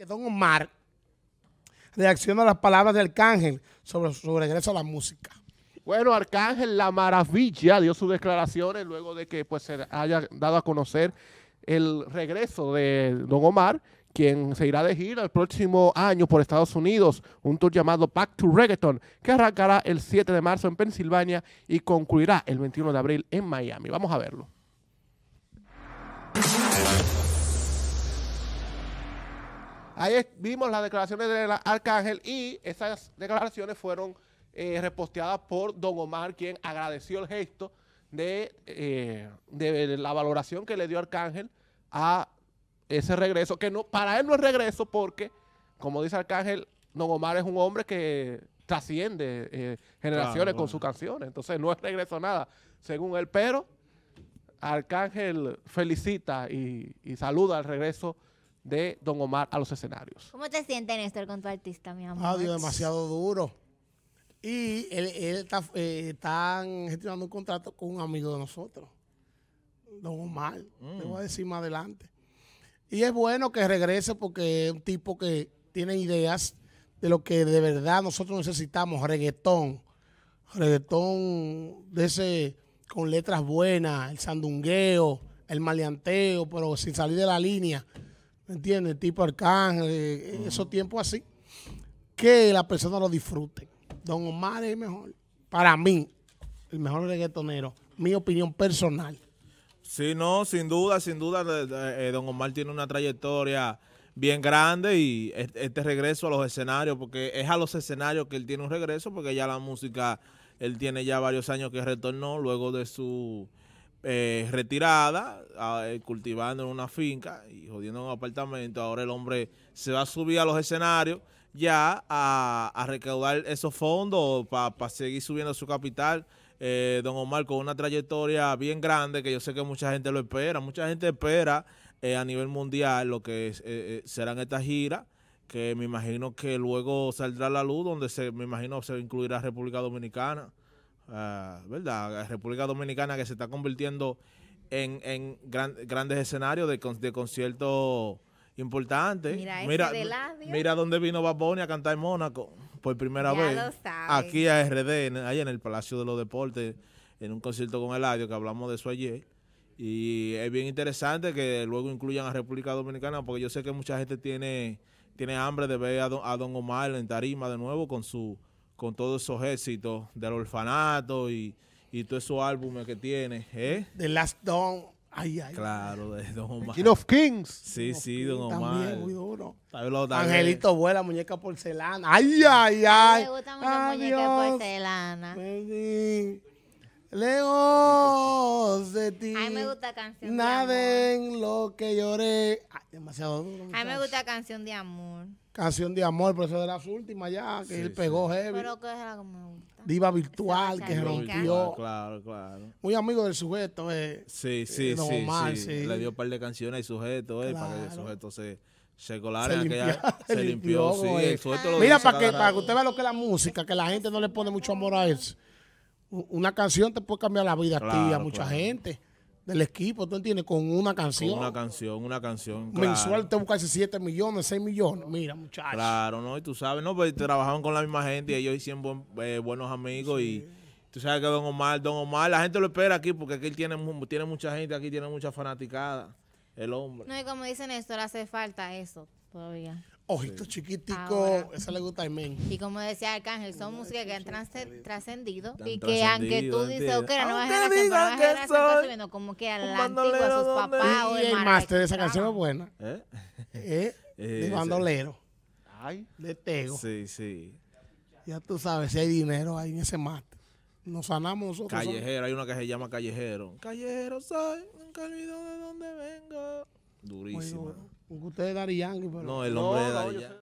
que Don Omar reacciona a las palabras de Arcángel sobre su regreso a la música. Bueno, Arcángel La Maravilla dio sus declaraciones luego de que pues, se haya dado a conocer el regreso de Don Omar, quien se irá de gira el próximo año por Estados Unidos, un tour llamado Back to Reggaeton, que arrancará el 7 de marzo en Pensilvania y concluirá el 21 de abril en Miami. Vamos a verlo. Ahí vimos las declaraciones del Arcángel y esas declaraciones fueron eh, reposteadas por Don Omar, quien agradeció el gesto eh, de, la valoración que le dio Arcángel a ese regreso, que no, para él no es regreso porque, como dice Arcángel, Don Omar es un hombre que trasciende eh, generaciones con sus canciones, entonces no es regreso nada, según él, pero Arcángel felicita y, y saluda al regreso de Don Omar a los escenarios. ¿Cómo te sientes, Néstor, con tu artista, mi amor? Ah, demasiado duro. Y él, está, eh, gestionando un contrato con un amigo de nosotros, Don Omar, te voy a mm. decir más adelante. Y es bueno que regrese porque es un tipo que tiene ideas de lo que de verdad nosotros necesitamos, reggaetón, reggaetón de ese con letras buenas, el sandungueo, el maleanteo, pero sin salir de la línea. ¿me Tipo Arcángel, eh, esos tiempos así, que la persona lo disfrute. Don Omar es mejor, para mí, el mejor reggaetonero, mi opinión personal. Sí, no, sin duda, sin duda, eh, Don Omar tiene una trayectoria bien grande y este regreso a los escenarios, porque es a los escenarios que él tiene un regreso, porque ya la música, él tiene ya varios años que retornó luego de su eh, retirada, eh, cultivando en una finca y jodiendo en un apartamento. Ahora el hombre se va a subir a los escenarios ya a, recaudar esos fondos para seguir subiendo su capital. Eh, don Omar, con una trayectoria bien grande que yo sé que mucha gente lo espera. Mucha gente espera eh, a nivel mundial lo que serán estas giras que me imagino que luego saldrá la luz donde se me imagino se incluirá República Dominicana. Ah, ¿verdad? República Dominicana que se está convirtiendo en, en grandes escenarios de, de conciertos importantes. Mira, mira, dónde vino Baboni a cantar en Mónaco por primera vez. Aquí a RD, en, ahí en el Palacio de los Deportes, en un concierto con Eladio, que hablamos de eso ayer. Y es bien interesante que luego incluyan a República Dominicana, porque yo sé que mucha gente tiene, tiene hambre de ver a don Omar en Tarima de nuevo con su con todos esos éxitos del orfanato y, y todos esos álbumes que tiene. ¿eh? The Last Don Ay, ay, claro, de Don Omar. King of Kings. Sí, sí, Don Omar. También, muy duro. Angelito Vuela, muñeca porcelana. Ay, ay, ay. Me gusta mucho muñeca porcelana. Leo a mí me gusta canción de amor. lo que lloré. demasiado A mí me gusta canción de amor. Canción de amor, por eso de las últimas ya, que él pegó heavy. Pero que es la que me gusta. Diva virtual, que se rompió. Claro, claro. Muy amigo del sujeto, eh. Sí, eh, sí, sí, sí, Le dio un par de canciones al sujeto, eh, para que el sujeto se... Se y aquella. Se, se limpió, sí, el sujeto lo Mira, para que, para que usted vea lo que es la música, que la gente no le pone mucho amor a él una canción te puede cambiar la vida aquí, a mucha gente del equipo, ¿tú entiendes? Con una canción. una canción, una canción. Mensual te buscas 7 millones, 6 millones. Mira, muchachos. Claro, ¿no? Y tú sabes, ¿no? Pues trabajaban con la misma gente y ellos hicieron eh, buenos amigos y... Tú sabes que Don Omar, Don Omar, la gente lo espera aquí porque aquí tiene, tiene mucha gente, aquí tiene mucha fanaticada, el hombre. No, y como esto le hace falta eso todavía. Ojito chiquitico, eso le gusta a mí. Y como decía Arcángel, son músicas que han trascendido y que aunque tú dices, ok, no vas a la como que al antiguo a sus papás o el máster de esa canción es buena. ¿Eh? ¿Eh? eh de bandolero. Ay. De tego. Sí, sí. Ya tú sabes, si hay dinero ahí en ese máster. Nos sanamos nosotros. Callejero, hay una que se llama Callejero. Callejero soy, nunca olvido de dónde venga. Durísima. Ustedes Dari Yankee, pero... No, el hombre no, de Dari Yankee.